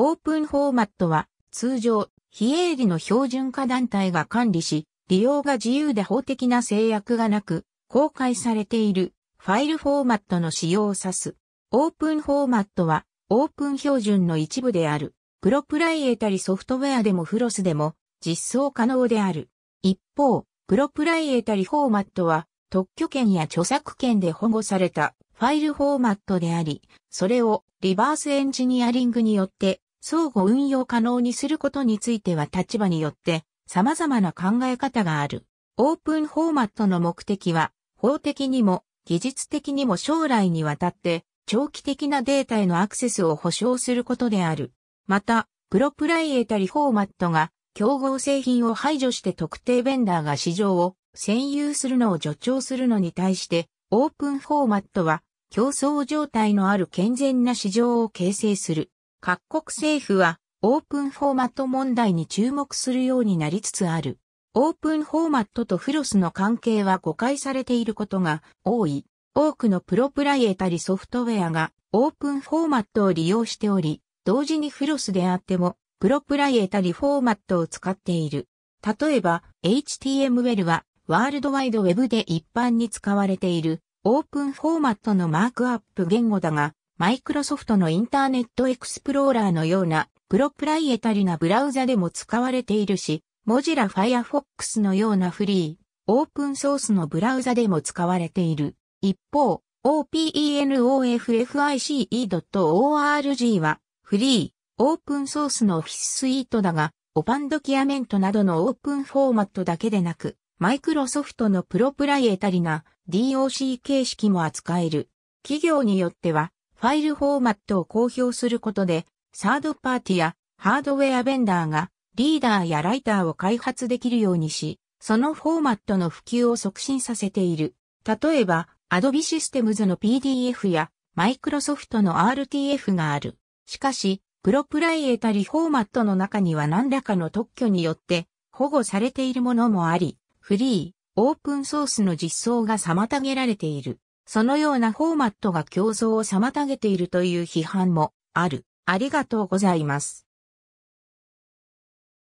オープンフォーマットは通常、非営利の標準化団体が管理し、利用が自由で法的な制約がなく、公開されているファイルフォーマットの使用を指す。オープンフォーマットはオープン標準の一部である。プロプライエタリソフトウェアでもフロスでも実装可能である。一方、プロプライエタリフォーマットは特許権や著作権で保護されたファイルフォーマットであり、それをリバースエンジニアリングによって相互運用可能にすることについては立場によって様々な考え方がある。オープンフォーマットの目的は、法的にも技術的にも将来にわたって長期的なデータへのアクセスを保障することである。また、プロプライエタリフォーマットが競合製品を排除して特定ベンダーが市場を占有するのを助長するのに対して、オープンフォーマットは競争状態のある健全な市場を形成する。各国政府はオープンフォーマット問題に注目するようになりつつある。オープンフォーマットとフロスの関係は誤解されていることが多い。多くのプロプライエタリソフトウェアがオープンフォーマットを利用しており、同時にフロスであってもプロプライエタリフォーマットを使っている。例えば HTML はワールドワイドウェブで一般に使われているオープンフォーマットのマークアップ言語だが、マイクロソフトのインターネットエクスプローラーのようなプロプライエタリなブラウザでも使われているし、モジラファイアフォックスのようなフリー、オープンソースのブラウザでも使われている。一方、openoffice.org はフリー、オープンソースのオフィススイートだが、オパンドキアメントなどのオープンフォーマットだけでなく、マイクロソフトのプロプライエタリな DOC 形式も扱える。企業によっては、ファイルフォーマットを公表することで、サードパーティやハードウェアベンダーがリーダーやライターを開発できるようにし、そのフォーマットの普及を促進させている。例えば、Adobe Systems の PDF や Microsoft の RTF がある。しかし、プロプライエタリフォーマットの中には何らかの特許によって保護されているものもあり、フリー、オープンソースの実装が妨げられている。そのようなフォーマットが競争を妨げているという批判もある。ありがとうございます。